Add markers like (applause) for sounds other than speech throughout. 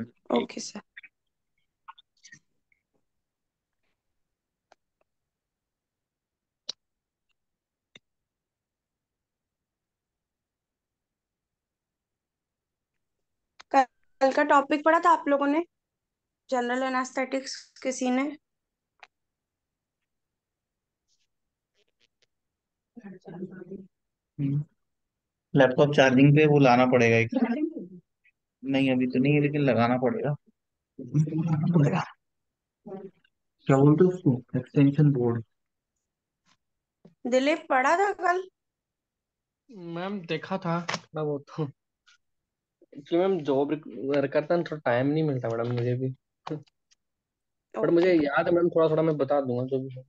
Okay sir कल का topic पढ़ा था आप लोगों ने जनरल एनास्थेटिक्स किसी ने लैपटॉप हम्म। चार्जिंग पे वो लाना पड़ेगा एक नहीं अभी तो नहीं है लेकिन लगाना पड़ेगा पड़ेगा क्या बोलते उसको एक्सटेंशन बोर्ड दिलीप पढ़ा था कल मैम देखा था थोड़ा बहुत तो एक्चुअली मैम जॉब करता थोड़ा टाइम नहीं मिलता मैडम मुझे भी पर मुझे याद है मैम थोड़ा थोड़ा मैं बता दूंगा जो भी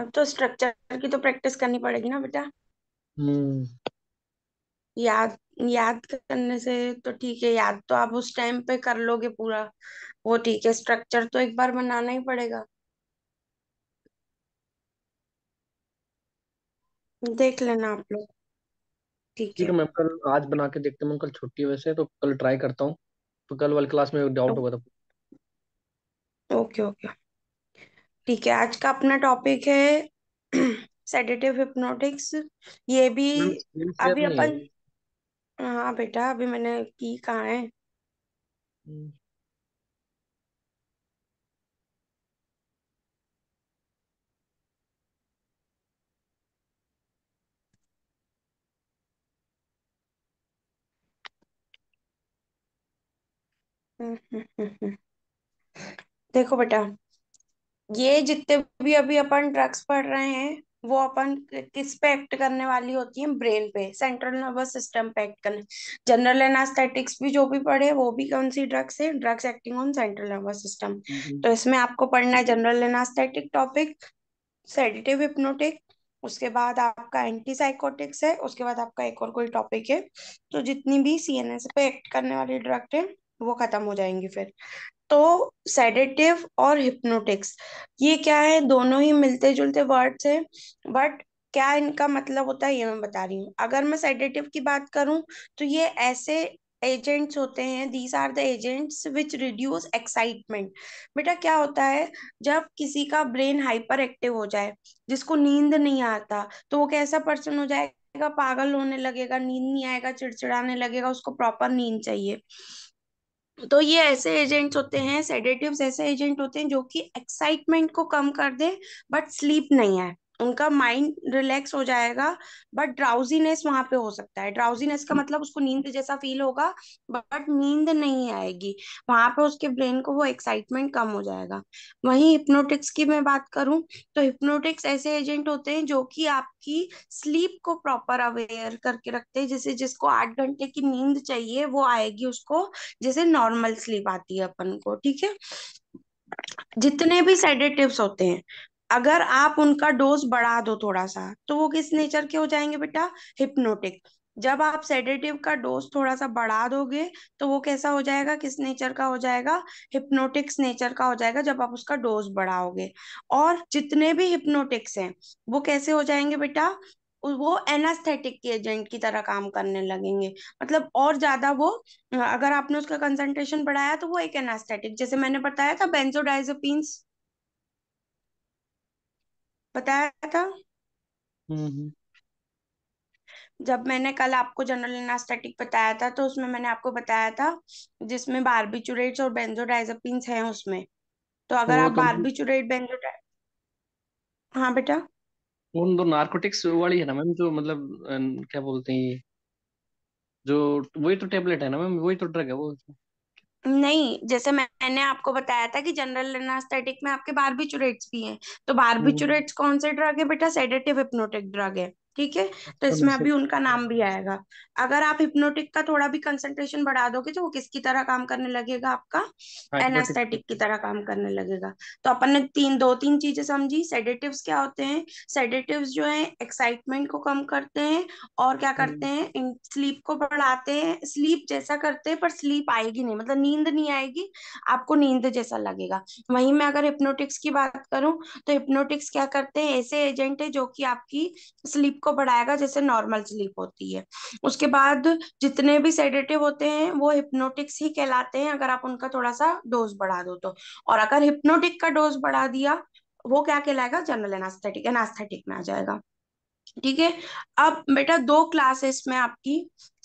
अब तो स्ट्रक्चर की तो प्रैक्टिस करनी पड़ेगी ना बेटा हम्म याद याद करने से तो ठीक है याद तो आप उस टाइम पे कर लोगे पूरा वो ठीक है स्ट्रक्चर तो एक बार बनाना ही पड़ेगा देख लेना आप लोग ठीक ठीक है है मैम कल आज बना के देखते हैं मैम कल छुट्टी वैसे तो कल ट्राई करता हूँ तो कल वाली क्लास में डाउट होगा तो ओके ओके ठीक है आज का अपना टॉपिक है सेडेटिव (clears throat) हिप्नोटिक्स ये भी मैम सेम शेयर अभी नहीं अपन हाँ बेटा अभी मैंने की कहा है हम्म।, हम्म, हम्म, हम्म। देखो बेटा ये जितने भी अभी अपन ड्रग्स पढ़ रहे हैं वो अपन किस पे एक्ट करने वाली होती है ब्रेन पे सेंट्रल नर्वस सिस्टम पे एक्ट करने जनरल एनास्थेटिक्स भी जो भी पढ़े वो भी कौन सी ड्रग्स है drugs acting on central nervous system तो इसमें आपको पढ़ना है general anaesthetic topic sedative hypnotic उसके बाद आपका एंटी साइकोटिक्स है उसके बाद आपका एक और कोई टॉपिक है तो जितनी भी सी पे एक्ट करने वाली ड्रग्स है वो खत्म हो जाएंगी फिर तो सेडेटिव और हिप्नोटिक्स ये क्या है दोनों ही मिलते जुलते वर्ड्स हैं बट क्या इनका मतलब होता है ये मैं बता रही हूँ अगर मैं सेडेटिव की बात करूं तो ये ऐसे एजेंट्स होते हैं these are the agents which reduce excitement बेटा क्या होता है जब किसी का ब्रेन हाइपर एक्टिव हो जाए जिसको नींद नहीं आता तो वो कैसा पर्सन हो जाएगा पागल होने लगेगा नींद नहीं आएगा चिड़चिड़ाने लगेगा उसको प्रॉपर नींद चाहिए तो ये ऐसे एजेंट्स होते हैं सेडेटिव्स ऐसे एजेंट होते हैं जो कि एक्साइटमेंट को कम कर दे बट स्लीप नहीं है उनका माइंड रिलैक्स हो जाएगा बट ड्राउजीनेस वहां पे हो सकता है ड्राउजीनेस का मतलब उसको नींद जैसा फील होगा बट नींद नहीं आएगी वहां पे उसके ब्रेन को वो एक्साइटमेंट कम हो जाएगा वहीं हिप्नोटिक्स की मैं बात करूं तो हिप्नोटिक्स ऐसे एजेंट होते हैं जो कि आपकी स्लीप को प्रॉपर अवेयर करके रखते हैं जैसे जिसको आठ घंटे की नींद चाहिए वो आएगी उसको जैसे नॉर्मल स्लीप आती है अपन को ठीक है जितने भी सेडेटिव्स होते हैं अगर आप उनका डोज बढ़ा दो थोड़ा सा तो वो किस नेचर के हो जाएंगे बेटा हिप्नोटिक जब आप सेडेटिव का डोज थोड़ा सा बढ़ा दोगे तो वो कैसा हो जाएगा किस नेचर का हो जाएगा हिप्नोटिक्स नेचर का हो जाएगा जब आप उसका डोज बढ़ाओगे और जितने भी हिप्नोटिक्स हैं वो कैसे हो जाएंगे बेटा वो एनास्थेटिक के एजेंट की तरह काम करने लगेंगे मतलब और ज्यादा वो अगर आपने उसका कंसंट्रेशन बढ़ाया तो वो एक एनास्थेटिक जैसे मैंने बताया था बेंजोडाइजोपिन बताया था हम्म, हम्म। जब मैंने कल आपको जनरल इनास्टेटिक बताया था तो उसमें मैंने आपको बताया था जिसमें बारबिचुरेट्स और बेंजोडाइजेपिन्स हैं उसमें तो अगर आप तो बारबिचुरेट बेंजोडाइ हाँ बेटा वो दो नार्कोटिक्स वाली है ना मैम जो मतलब क्या बोलते हैं जो वही तो टेबलेट है ना मैम वही तो ड्रग है वो नहीं जैसे मैंने आपको बताया था कि जनरल एनास्थेटिक में आपके बारबिचूरेट्स भी हैं तो बारबिचूरेट्स हम्म। कौन से ड्रग है बेटा सेडेटिव हिप्नोटिक ड्रग है ठीक है तो इसमें अभी उनका नाम भी आएगा अगर आप हिप्नोटिक का थोड़ा भी कंसंट्रेशन बढ़ा दोगे तो वो किसकी तरह काम करने लगेगा आपका एनास्थेटिक की तरह काम करने लगेगा तो अपन ने तीन दो तीन चीजें समझी सेडेटिव्स क्या होते हैं सेडेटिव्स जो है एक्साइटमेंट को कम करते हैं और क्या हम्म। करते हैं स्लीप को बढ़ाते हैं स्लीप जैसा करते हैं पर स्लीप आएगी नहीं मतलब नींद नहीं आएगी आपको नींद जैसा लगेगा वहीं मैं अगर हिप्नोटिक्स की बात करूं तो हिप्नोटिक्स क्या करते हैं ऐसे एजेंट है जो कि आपकी स्लीप को बढ़ाएगा जैसे नॉर्मल स्लीप होती है उसके बाद जितने भी सेडेटिव होते हैं वो हिप्नोटिक्स ही कहलाते हैं अगर आप उनका थोड़ा सा डोज बढ़ा दो तो और अगर हिप्नोटिक का डोज बढ़ा दिया वो क्या कहलाएगा जनरल एनास्थेटिक एनास्थेटिक में आ जाएगा ठीक है अब बेटा दो क्लासेस में आपकी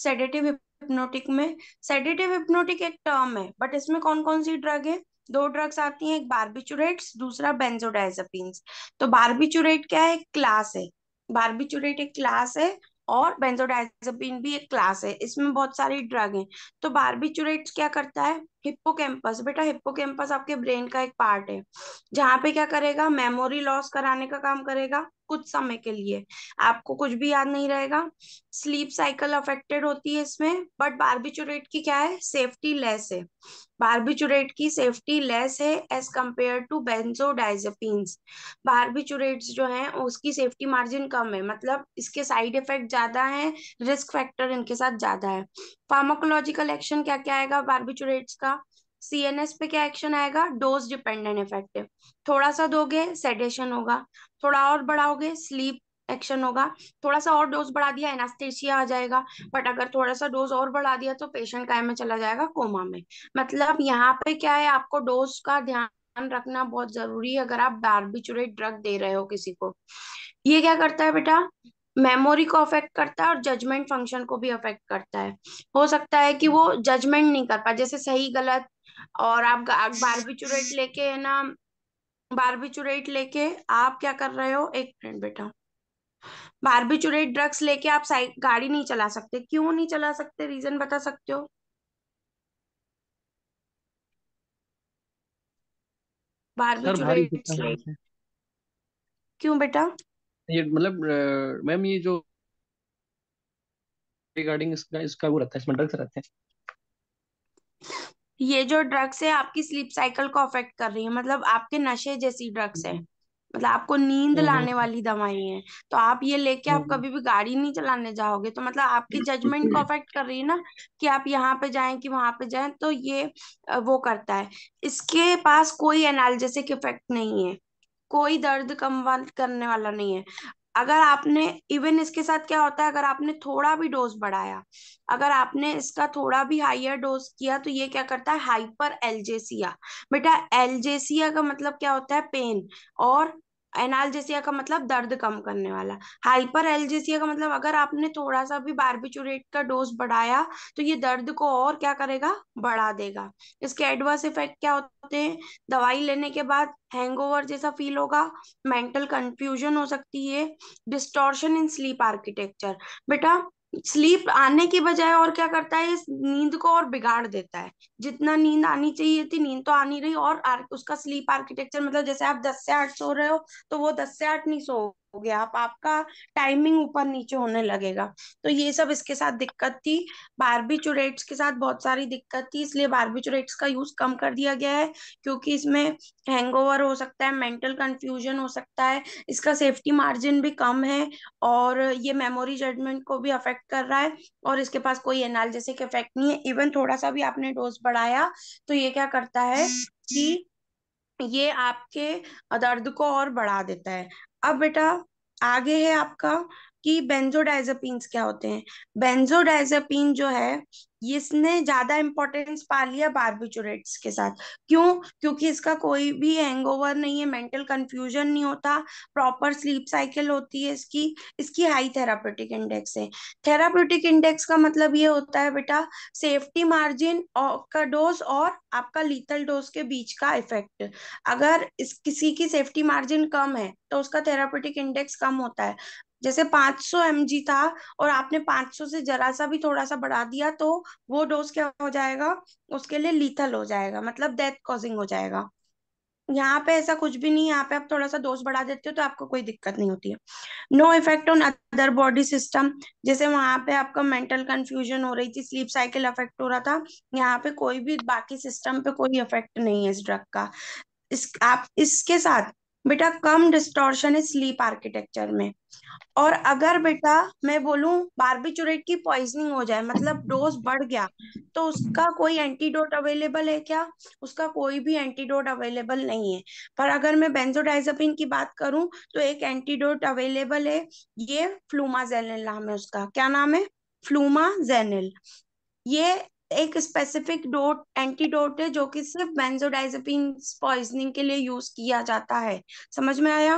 सेडेटिव हिप्नोटिक में सेडेटिव हिप्नोटिक एक टर्म है बट इसमें कौन कौन सी ड्रग है दो ड्रग्स आती हैं एक बार्बिचुरेट्स दूसरा बेंजोडाइजेपिन्स तो बार्बिचुरेट क्या है क्लास है बार्बिचुरेट एक क्लास है और बेंजोडाइजेपिन भी एक क्लास है इसमें बहुत सारी ड्रग हैं तो बारबिचूरेट क्या करता है हिप्पोकैम्पस बेटा हिप्पोकैम्पस आपके ब्रेन का एक पार्ट है जहां पे क्या करेगा मेमोरी लॉस कराने का काम करेगा कुछ समय के लिए आपको कुछ भी याद नहीं रहेगा स्लीप साइकिल अफेक्टेड होती है इसमें बट बार्बिचुरेट की क्या है सेफ्टी लेस है बार्बिचुरेट की सेफ्टी लेस है as compared to benzodiazepines barbiturates जो है उसकी सेफ्टी मार्जिन कम है मतलब इसके साइड इफेक्ट ज्यादा है रिस्क फैक्टर इनके साथ ज्यादा है फार्माकोलॉजिकल एक्शन क्या क्या आएगा बार्बिचुरेट्स का सीएनएस पे क्या एक्शन आएगा डोज डिपेंडेंट इफेक्टिव थोड़ा सा दोगे सेडेशन होगा थोड़ा और बढ़ाओगे स्लीप एक्शन होगा थोड़ा सा और डोज बढ़ा दिया एनास्थेसिया आ जाएगा बट अगर थोड़ा सा डोज और बढ़ा दिया तो पेशेंट का में चला जाएगा कोमा में मतलब यहाँ पे क्या है आपको डोज का ध्यान रखना बहुत जरूरी है अगर आप बारबिचुरेट ड्रग दे रहे हो किसी को ये क्या करता है बेटा मेमोरी को अफेक्ट करता है और जजमेंट फंक्शन को भी अफेक्ट करता है हो सकता है कि वो जजमेंट नहीं कर पाए जैसे सही गलत और आप बारबिचुरेट (laughs) लेके है ना बारबिचुरेट लेके आप क्या कर रहे हो एक मिनट बेटा बारबिचुरेट ड्रग्स लेके आप गाड़ी नहीं चला सकते क्यों नहीं चला सकते रीजन बता सकते हो बारबिचुरेट क्यों बेटा ये मतलब मैम ये जो रिगार्डिंग इसका इसका वो रहता है इसमें ड्रग्स रहते हैं ये जो ड्रग्स है आपकी स्लीप साइकिल को अफेक्ट कर रही है मतलब आपके नशे जैसी ड्रग्स है मतलब आपको नींद हम्म, लाने हम्म। वाली दवाई है तो आप ये लेके आप हम्म, कभी भी गाड़ी नहीं चलाने जाओगे तो मतलब आपके जजमेंट को (clears throat) अफेक्ट कर रही है ना कि आप यहाँ पे जाए कि वहां पे जाए तो ये वो करता है इसके पास कोई एनाल्जेसिक इफेक्ट नहीं है कोई दर्द कम करने वाला नहीं है अगर आपने इवन इसके साथ क्या होता है अगर आपने थोड़ा भी डोज बढ़ाया अगर आपने इसका थोड़ा भी हाइयर डोज किया तो ये क्या करता है हाइपर एलजेसिया बेटा एलजेसिया का मतलब क्या होता है पेन और एनालजेसिया का मतलब दर्द कम करने वाला हाइपर एलजेसिया का मतलब अगर आपने थोड़ा सा भी बारबिचूरेट का डोज बढ़ाया तो ये दर्द को और क्या करेगा बढ़ा देगा इसके एडवर्स इफेक्ट क्या होते हैं दवाई लेने के बाद हैंगओवर जैसा फील होगा मेंटल कंफ्यूजन हो सकती है डिस्टोर्शन इन स्लीप आर्किटेक्चर बेटा स्लीप आने की बजाय और क्या करता है नींद को और बिगाड़ देता है जितना नींद आनी चाहिए थी नींद तो आनी रही और उसका स्लीप आर्किटेक्चर मतलब जैसे आप दस से आठ सो रहे हो तो वो दस से आठ नहीं सो रखोगे आप आपका टाइमिंग ऊपर नीचे होने लगेगा तो ये सब इसके साथ दिक्कत थी बारबी चुरेट्स के साथ बहुत सारी दिक्कत थी इसलिए बारबी चुरेट्स का यूज कम कर दिया गया है क्योंकि इसमें हैंगओवर हो सकता है मेंटल कंफ्यूजन हो सकता है इसका सेफ्टी मार्जिन भी कम है और ये मेमोरी जजमेंट को भी अफेक्ट कर रहा है और इसके पास कोई एनालजेसिक इफेक्ट नहीं है इवन थोड़ा सा भी आपने डोज बढ़ाया तो ये क्या करता है कि ये आपके दर्द को और बढ़ा देता है अब बेटा आगे है आपका कि बेंजोडाइजेपीन्स क्या होते हैं बेंजोडाइजेपीन जो है इसने ज्यादा इंपॉर्टेंस पा लिया बारबिचुरेट्स के साथ क्यों क्योंकि इसका कोई भी हैंगओवर नहीं है मेंटल कंफ्यूजन नहीं होता प्रॉपर स्लीप साइकिल होती है इसकी इसकी हाई थेराप्यूटिक इंडेक्स है थेराप्यूटिक इंडेक्स का मतलब ये होता है बेटा सेफ्टी मार्जिन का डोज और आपका लीथल डोज के बीच का इफेक्ट अगर इस किसी की सेफ्टी मार्जिन कम है तो उसका थेराप्यूटिक इंडेक्स कम होता है जैसे 500 सौ एम था और आपने 500 से जरा सा भी थोड़ा सा बढ़ा दिया तो वो डोज क्या हो जाएगा उसके लिए लीथल हो जाएगा मतलब डेथ कॉजिंग हो जाएगा यहाँ पे ऐसा कुछ भी नहीं है यहाँ पे आप थोड़ा सा डोज बढ़ा देते हो तो आपको कोई दिक्कत नहीं होती है no effect on other body system जैसे वहां पे आपका मेंटल कंफ्यूजन हो रही थी स्लीप साइकिल अफेक्ट हो रहा था यहाँ पे कोई भी बाकी सिस्टम पे कोई इफेक्ट नहीं है इस ड्रग का इस आप इसके साथ बेटा कम डिस्टोर्शन है स्लीप आर्किटेक्चर में और अगर बेटा मैं बोलू बारबिचुरेट की पॉइजनिंग हो जाए मतलब डोज बढ़ गया तो उसका कोई एंटीडोट अवेलेबल है क्या उसका कोई भी एंटीडोट अवेलेबल नहीं है पर अगर मैं बेंजोडाइजपिन की बात करूं तो एक एंटीडोट अवेलेबल है ये फ्लूमा जेनेल नाम है उसका क्या नाम है फ्लूमा जेनेल ये एक स्पेसिफिक डोट एंटीडोट है जो कि सिर्फ बेंजोडाइजेपिन पॉइजनिंग के लिए यूज किया जाता है समझ में आया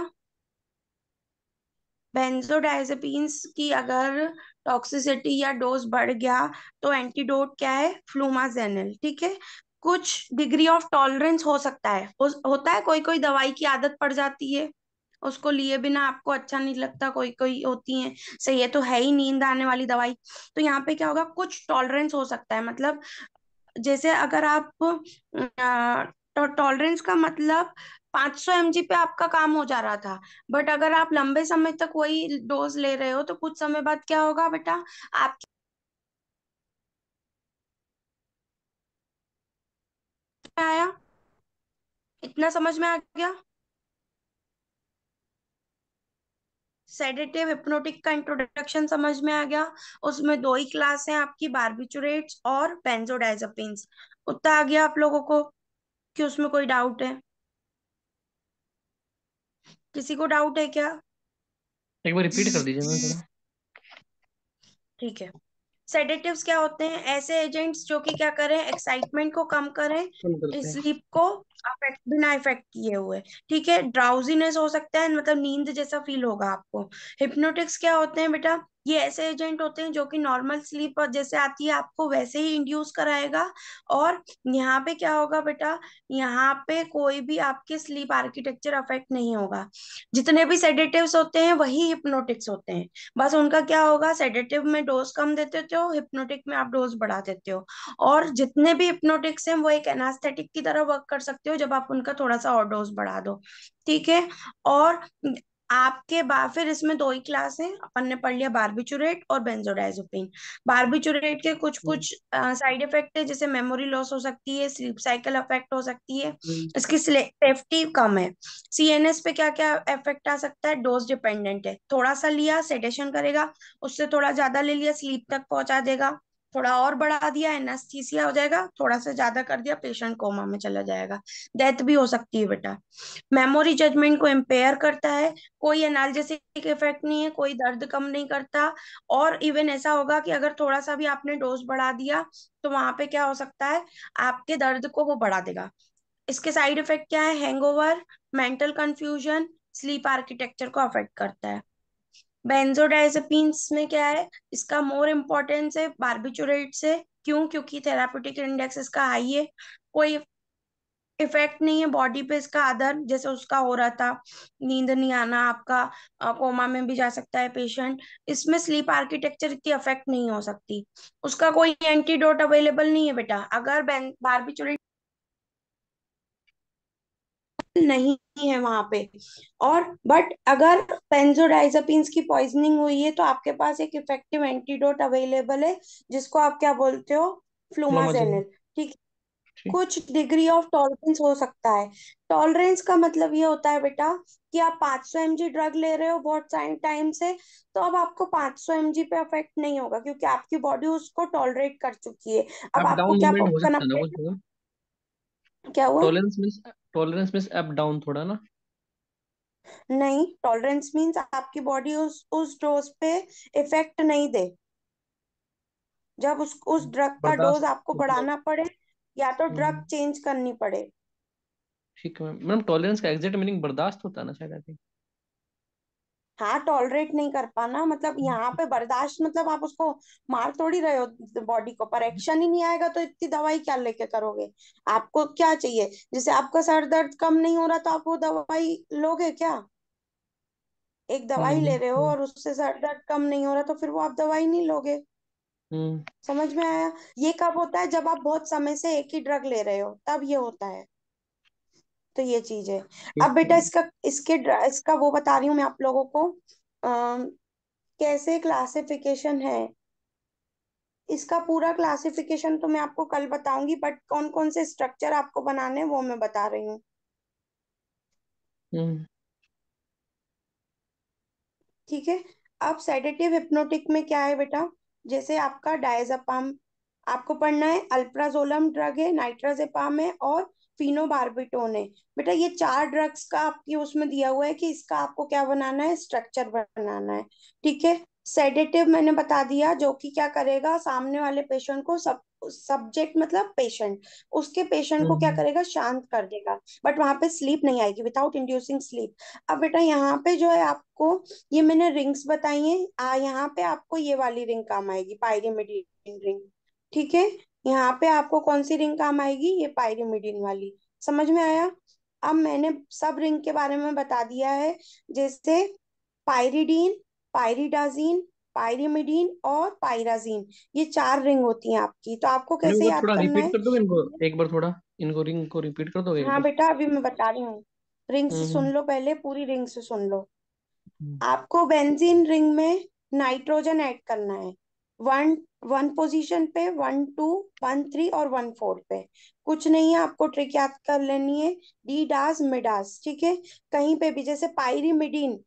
बेंजोडाइजेपिन की अगर टॉक्सिसिटी या डोज बढ़ गया तो एंटीडोट क्या है फ्लूमाजेनल ठीक है कुछ डिग्री ऑफ टॉलरेंस हो सकता है हो, होता है कोई कोई दवाई की आदत पड़ जाती है उसको लिए बिना आपको अच्छा नहीं लगता कोई कोई होती है सही है तो है ही नींद आने वाली दवाई तो यहाँ पे क्या होगा कुछ टॉलरेंस हो सकता है मतलब जैसे अगर आप टॉलरेंस तो का मतलब 500 सौ पे आपका काम हो जा रहा था बट अगर आप लंबे समय तक वही डोज ले रहे हो तो कुछ समय बाद क्या होगा बेटा आप आया इतना समझ में आ गया सेडेटिव हिप्नोटिक का इंट्रोडक्शन समझ में आ गया उसमें दो ही क्लास है आपकी बारबिचुरेट्स और बेंजोडाइजपिन्स उतना आ गया आप लोगों को कि उसमें कोई डाउट है किसी को डाउट है क्या एक बार रिपीट कर दीजिए ठीक है सेडेटिव्स क्या होते हैं ऐसे एजेंट्स जो कि क्या करें एक्साइटमेंट को कम करें स्लीप को अफेक्ट बिना इफेक्ट किए हुए ठीक है ड्राउजीनेस हो सकता है मतलब नींद जैसा फील होगा आपको हिप्नोटिक्स क्या होते हैं बेटा ये ऐसे एजेंट होते हैं जो कि नॉर्मल स्लीप जैसे आती है आपको वैसे ही इंड्यूस कराएगा और यहाँ पे क्या होगा बेटा यहाँ पे कोई भी आपके स्लीप आर्किटेक्चर अफेक्ट नहीं होगा जितने भी सेडेटिव्स होते हैं वही हिप्नोटिक्स होते हैं बस उनका क्या होगा सेडेटिव में डोज कम देते होते हो हिप्नोटिक में आप डोज बढ़ा देते हो और जितने भी हिप्नोटिक्स हैं वो एक एनास्थेटिक की तरह वर्क कर सकते सकते हो जब आप उनका थोड़ा सा और डोज बढ़ा दो ठीक है और आपके बाद फिर इसमें दो ही क्लास है अपन ने पढ़ लिया बार्बिचुरेट और बेंजोडाइजोपिन बार्बिचुरेट के कुछ कुछ साइड इफेक्ट है जैसे मेमोरी लॉस हो सकती है स्लीप साइकिल अफेक्ट हो सकती है हम्म। इसकी सेफ्टी कम है सीएनएस पे क्या क्या इफेक्ट आ सकता है डोज डिपेंडेंट है थोड़ा सा लिया सेटेशन करेगा उससे थोड़ा ज्यादा ले लिया स्लीप तक पहुंचा देगा थोड़ा और बढ़ा दिया एनास्थीसिया हो जाएगा थोड़ा सा ज्यादा कर दिया पेशेंट कोमा में चला जाएगा डेथ भी हो सकती है बेटा मेमोरी जजमेंट को एम्पेयर करता है कोई एनालिसिक इफेक्ट नहीं है कोई दर्द कम नहीं करता और इवन ऐसा होगा कि अगर थोड़ा सा भी आपने डोज बढ़ा दिया तो वहां पे क्या हो सकता है आपके दर्द को वो बढ़ा देगा इसके साइड इफेक्ट क्या है hang mental confusion sleep architecture को अफेक्ट करता है बेंजोडाइजेपीन्स में क्या है इसका मोर इम्पोर्टेंस है बार्बिचुरेट से क्यों क्योंकि थेराप्यूटिक इंडेक्स इसका हाई है कोई इफेक्ट नहीं है बॉडी पे इसका आदर जैसे उसका हो रहा था नींद नहीं आना आपका कोमा में भी जा सकता है पेशेंट इसमें स्लीप आर्किटेक्चर इतनी अफेक्ट नहीं हो सकती उसका कोई एंटीडोट अवेलेबल नहीं है बेटा अगर बार्बिचुरेट नहीं है वहां पे और बट अगर बेंजोडाइजापिन्स की पॉइजनिंग हुई है तो आपके पास एक इफेक्टिव एंटीडोट अवेलेबल है जिसको आप क्या बोलते हो फ्लूमाजेनिल ठीक कुछ डिग्री ऑफ टॉलरेंस हो सकता है टॉलरेंस का मतलब ये होता है बेटा कि आप 500 सौ ड्रग ले रहे हो बहुत टाइम से तो अब आपको 500 सौ पे अफेक्ट नहीं होगा क्योंकि आपकी बॉडी उसको टॉलरेट कर चुकी है अब आप आपको क्या करना क्या हुआ tolerance tolerance means up down थोड़ा ना नहीं टॉलरेंस मींस आपकी बॉडी उस उस डोज पे इफेक्ट नहीं दे जब उस उस ड्रग का डोज आपको बढ़ाना पड़े या तो ड्रग हम्म। चेंज करनी पड़े ठीक है मैम टॉलरेंस का एग्जैक्ट मीनिंग बर्दाश्त होता है ना शायद आई थिंक हाँ टॉलरेट नहीं कर पाना मतलब हम्म। यहाँ पे बर्दाश्त मतलब आप उसको मार थोड़ी रहे हो बॉडी को पर एक्शन हम्म। ही नहीं आएगा तो इतनी दवाई क्या लेके करोगे आपको क्या चाहिए जैसे आपका सर दर्द कम नहीं हो रहा तो आप वो दवाई लोगे क्या एक दवाई हम्म, ले रहे हो और उससे सर दर्द कम नहीं हो रहा तो फिर वो आप दवाई नहीं लोगे समझ में आया ये कब होता है जब आप बहुत समय से एक ही ड्रग ले रहे हो तब ये होता है तो ये चीज है अब बेटा इसका इसके इसका वो बता रही हूँ मैं आप लोगों को आ, कैसे क्लासिफिकेशन है इसका पूरा क्लासिफिकेशन तो मैं आपको कल बताऊंगी बट कौन कौन से स्ट्रक्चर आपको बनाने वो मैं बता रही हूँ हम्म। ठीक है अब सेडेटिव हिप्नोटिक में क्या है बेटा जैसे आपका डायजापाम आपको पढ़ना है अल्प्राजोलम ड्रग है नाइट्राजेपाम है और फिनोबार्बिटोन है बेटा ये चार ड्रग्स का आपकी उसमें दिया हुआ है कि इसका आपको क्या बनाना है स्ट्रक्चर बनाना है ठीक है सेडेटिव मैंने बता दिया जो कि क्या करेगा सामने वाले पेशेंट को सब सब्जेक्ट मतलब पेशेंट उसके पेशेंट को क्या हम्म। करेगा शांत कर देगा बट वहां पे स्लीप नहीं आएगी विदाउट इंड्यूसिंग स्लीप अब बेटा यहाँ पे जो है आपको ये मैंने रिंग्स बताई है यहाँ पे आपको ये वाली रिंग काम आएगी पायरीमिडिन रिंग ठीक है यहाँ पे आपको कौन सी रिंग काम आएगी ये पायरिमिडिन वाली समझ में आया अब मैंने सब रिंग के बारे में बता दिया है जैसे पायरिडीन पायरिडाजीन पायरिमिडीन और पायराजीन ये चार रिंग होती हैं आपकी तो आपको कैसे याद करना है कर दो इनको एक बार थोड़ा इनको रिंग को रिपीट कर दो हाँ बेटा अभी मैं बता रही हूँ रिंग से हम्म, सुन हम्म। लो पहले पूरी रिंग से सुन लो हम्म। आपको बेंजीन रिंग में नाइट्रोजन ऐड करना है वन वन पोजीशन पे वन टू वन थ्री और वन फोर पे कुछ नहीं है आपको ट्रिक याद कर लेनी है डी डास मिडास ठीक है कहीं पे भी जैसे पायरीमिडीन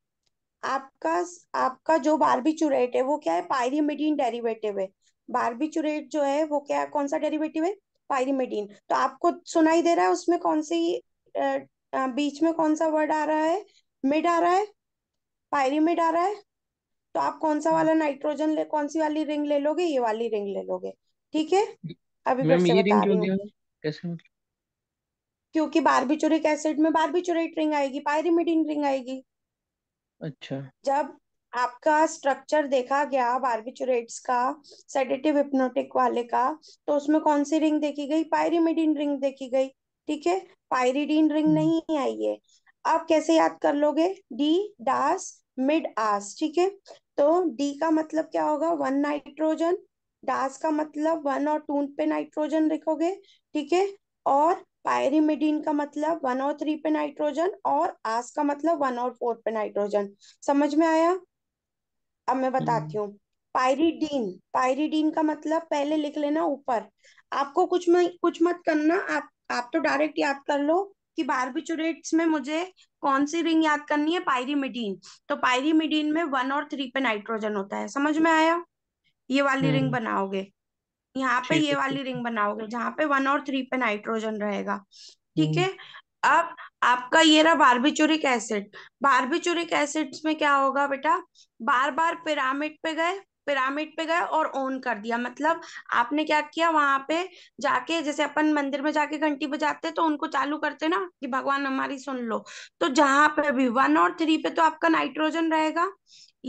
आपका आपका जो चुरेट है वो क्या है पायरीमिडीन डेरिवेटिव है चुरेट जो है वो क्या कौन सा डेरिवेटिव है पायरीमिडीन तो आपको सुनाई दे रहा है उसमें कौन सी बीच में कौन सा वर्ड आ रहा है मिड आ रहा है पायरीमिड आ रहा है तो आप कौन सा वाला नाइट्रोजन ले कौन सी वाली रिंग ले लोगे ये वाली रिंग ले लोगे ठीक है अभी फिर से बता रही हूँ कैसे क्योंकि बारबिचुरिक एसिड में बारबिचुरेट रिंग आएगी पायरिमिडिन रिंग आएगी अच्छा जब आपका स्ट्रक्चर देखा गया बारबिचुरेट्स का सेडेटिव हिप्नोटिक वाले का तो उसमें कौन सी रिंग देखी गई पायरिमिडिन रिंग देखी गई ठीक है पायरिडीन रिंग हम्म। नहीं आई है आप कैसे याद कर लोगे डी डास मिड आस ठीक है तो डी का मतलब क्या होगा वन नाइट्रोजन डास का मतलब वन और टू पे नाइट्रोजन लिखोगे ठीक है और पायरीमिडीन का मतलब वन और थ्री पे नाइट्रोजन और आस का मतलब वन और फोर पे नाइट्रोजन समझ में आया अब मैं बताती हूँ पायरीडीन पायरीडीन का मतलब पहले लिख लेना ऊपर आपको कुछ में कुछ मत करना आप आप तो डायरेक्ट याद कर लो कि बारबिचुरेट्स में मुझे कौन सी रिंग याद करनी है पायरीमिडीन तो पायरीमिडीन में वन और थ्री पे नाइट्रोजन होता है समझ में आया ये वाली रिंग हम्म। बनाओगे यहाँ पे ये वाली रिंग बनाओगे जहाँ पे वन और थ्री पे नाइट्रोजन रहेगा ठीक है हम्म। अब आपका ये रहा बारबिचुरिक एसिड बारबिचुरिक एसिड्स में क्या होगा बेटा बार बार पिरामिड पे गए पिरामिड पे गए और ऑन कर दिया मतलब आपने क्या किया वहां पे जाके जैसे अपन मंदिर में जाके घंटी बजाते तो उनको चालू करते ना कि भगवान हमारी सुन लो तो जहां पे भी वन और थ्री पे तो आपका नाइट्रोजन रहेगा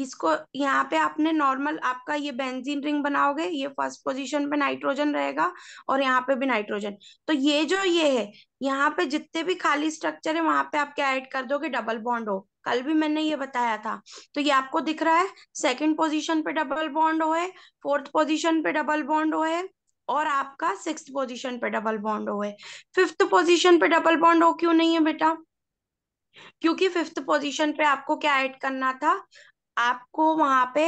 इसको यहाँ पे आपने नॉर्मल आपका ये बेंजीन रिंग बनाओगे ये फर्स्ट पोजीशन पे नाइट्रोजन रहेगा और यहाँ पे भी नाइट्रोजन तो ये जो ये है यहाँ पे जितने भी खाली स्ट्रक्चर है वहां पे आप क्या ऐड कर दोगे डबल बॉन्ड हो कल भी मैंने ये बताया था तो ये आपको दिख रहा है सेकंड पोजीशन पे डबल बॉन्ड हो है फोर्थ पोजिशन पे डबल बॉन्ड हो है और आपका सिक्स पोजिशन पे डबल बॉन्ड हो है फिफ्थ पोजिशन पे डबल बॉन्ड हो क्यों नहीं है बेटा क्योंकि फिफ्थ पोजीशन पे आपको क्या ऐड करना था आपको वहां पे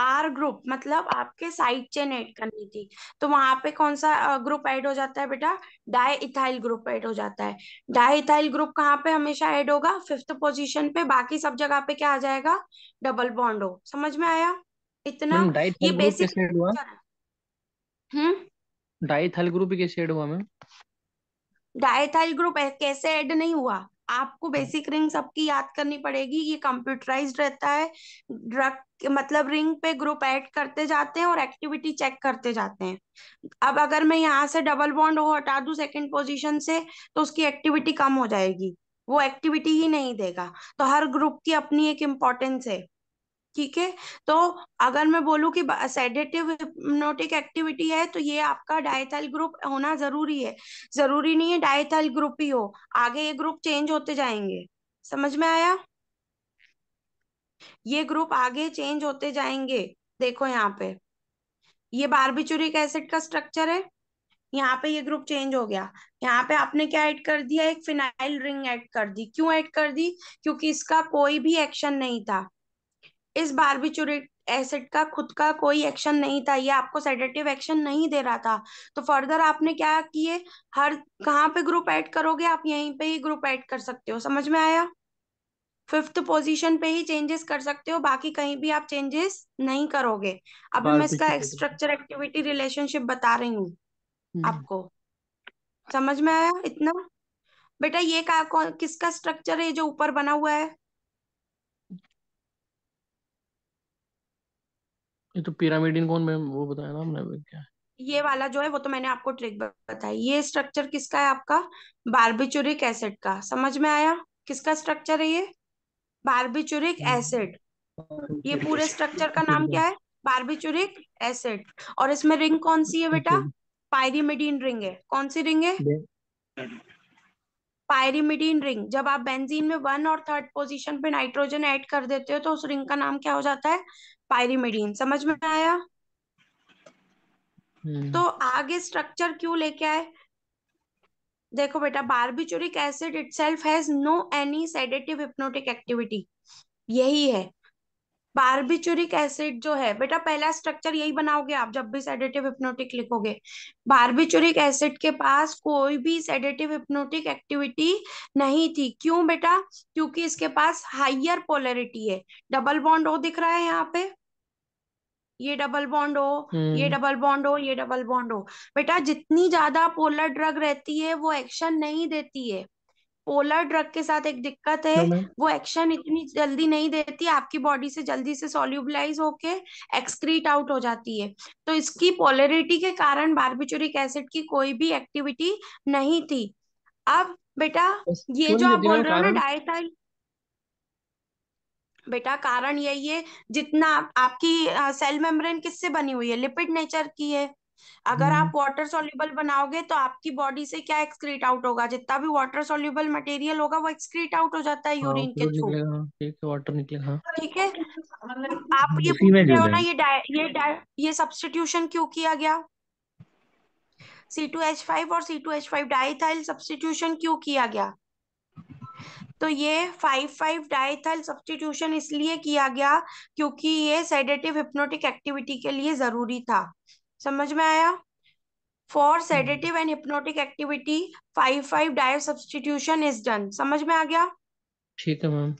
आर ग्रुप मतलब आपके साइड चेन ऐड करनी थी तो वहां पे कौन सा ग्रुप ऐड हो जाता है बेटा डाई इथाइल ग्रुप ऐड हो जाता है डाई इथाइल ग्रुप कहाँ पे हमेशा ऐड होगा फिफ्थ पोजीशन पे बाकी सब जगह पे क्या आ जाएगा डबल बॉन्ड हो समझ में आया इतना ये बेसिक डाई इथाइल ग्रुप कैसे ऐड हम्म? हुआ मैम इथाइल ग्रुप कैसे ऐड नहीं हुआ आपको बेसिक रिंग सबकी याद करनी पड़ेगी ये कंप्यूटराइज रहता है ड्रग मतलब रिंग पे ग्रुप ऐड करते जाते हैं और एक्टिविटी चेक करते जाते हैं अब अगर मैं यहाँ से डबल बॉन्ड हो हटा दू सेकेंड पोजिशन से तो उसकी एक्टिविटी कम हो जाएगी वो एक्टिविटी ही नहीं देगा तो हर ग्रुप की अपनी एक इम्पोर्टेंस है ठीक है तो अगर मैं बोलूं कि सेडेटिव हिप्नोटिक एक्टिविटी है तो ये आपका डायथल ग्रुप होना जरूरी है जरूरी नहीं है डायथल ग्रुप ही हो आगे ये ग्रुप चेंज होते जाएंगे समझ में आया ये ग्रुप आगे चेंज होते जाएंगे देखो यहाँ पे ये बारबिचुरिक एसिड का स्ट्रक्चर है यहाँ पे ये ग्रुप चेंज हो गया यहाँ पे आपने क्या ऐड कर दिया एक फिनाइल रिंग ऐड कर दी क्यों ऐड कर दी क्योंकि इसका कोई भी एक्शन नहीं था इस बारबिचूरेट एसिड का खुद का कोई एक्शन नहीं था ये आपको सेडेटिव एक्शन नहीं दे रहा था तो फर्दर आपने क्या किए हर कहाँ पे ग्रुप ऐड करोगे आप यहीं पे ही ग्रुप ऐड कर सकते हो समझ में आया फिफ्थ पोजीशन पे ही चेंजेस कर सकते हो बाकी कहीं भी आप चेंजेस नहीं करोगे अब मैं इसका स्ट्रक्चर एक्टिविटी रिलेशनशिप बता रही हूँ हम्म। आपको समझ में आया इतना बेटा ये का किसका स्ट्रक्चर है जो ऊपर बना हुआ है ये तो पिरामिडिन कौन मैम वो बताया ना हमने क्या है ये वाला जो है वो तो मैंने आपको ट्रिक बताई ये स्ट्रक्चर किसका है आपका बार्बिचुरिक एसिड का समझ में आया किसका स्ट्रक्चर है ये बार्बिचुरिक हम्म। एसिड ये पूरे स्ट्रक्चर का नाम क्या है बार्बिचुरिक एसिड और इसमें रिंग कौन सी है बेटा पायरीमिडीन रिंग है कौन सी रिंग है पायरिमिडीन रिंग जब आप बेंजीन में वन और थर्ड पोजीशन पे नाइट्रोजन ऐड कर देते हो तो उस रिंग का नाम क्या हो जाता है पायरिमिडीन समझ में आया हम्म। तो आगे स्ट्रक्चर क्यों लेके आए देखो बेटा barbituric acid self has no any sedative hypnotic activity यही है बारबिचुरिक एसिड जो है बेटा पहला स्ट्रक्चर यही बनाओगे आप जब भी सेडेटिव हिप्नोटिक लिखोगे बारबिचुरिक एसिड के पास कोई भी सेडेटिव हिप्नोटिक एक्टिविटी नहीं थी क्यों बेटा क्योंकि इसके पास हाइयर पोलरिटी है डबल बॉन्ड ओ दिख रहा है यहाँ पे ये डबल बॉन्ड हो ये डबल बॉन्ड हो ये डबल बॉन्ड हो बेटा जितनी ज्यादा पोलर ड्रग रहती है वो एक्शन नहीं देती है पोलर ड्रग के साथ एक दिक्कत है वो एक्शन इतनी जल्दी नहीं देती आपकी बॉडी से जल्दी से सोल्यूबलाइज होके एक्सक्रीट आउट हो जाती है तो इसकी पोलरिटी के कारण बारबिचुरिक एसिड की कोई भी एक्टिविटी नहीं थी अब बेटा ये जो आप बोल रहे हो ना डाइथाइल बेटा कारण यही है जितना आपकी सेल मेम्ब्रेन किससे बनी हुई है लिपिड नेचर की है अगर हम्म। आप वाटर सोल्यूबल बनाओगे तो आपकी बॉडी से क्या एक्सक्रीट आउट होगा जितना भी वाटर सोल्यूबल मटेरियल होगा वो एक्सक्रीट आउट हो जाता है यूरिन हाँ, के थ्रू ठीक वाटर निकलेगा हाँ। ठीक है आप ये पूछ रहे हो ना ये ये ये सब्सटीट्यूशन क्यों किया गया C2H5 और C2H5 डाइथाइल सब्सटीट्यूशन क्यों किया गया तो ये 5-5 डाइथाइल सब्सटीट्यूशन इसलिए किया गया क्योंकि ये सेडेटिव हिप्नोटिक एक्टिविटी के लिए जरूरी था समझ में आया for sedative and hypnotic activity five five di substitution is done समझ में आ गया ठीक है मैम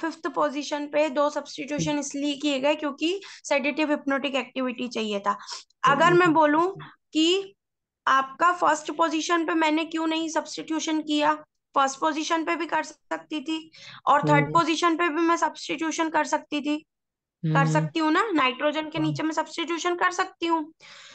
फिफ्थ पोजीशन पे दो सब्सटीट्यूशन इसलिए किए गए क्योंकि सेडेटिव हिप्नोटिक एक्टिविटी चाहिए था अगर मैं बोलूं कि आपका फर्स्ट पोजीशन पे मैंने क्यों नहीं सब्सटीट्यूशन किया फर्स्ट पोजीशन पे भी कर सकती थी और थर्ड पोजीशन हाँ। पे भी मैं सब्सटीट्यूशन कर सकती थी कर हम्म। सकती हूँ ना नाइट्रोजन के हाँ। नीचे मैं सब्सटीट्यूशन कर सकती हूँ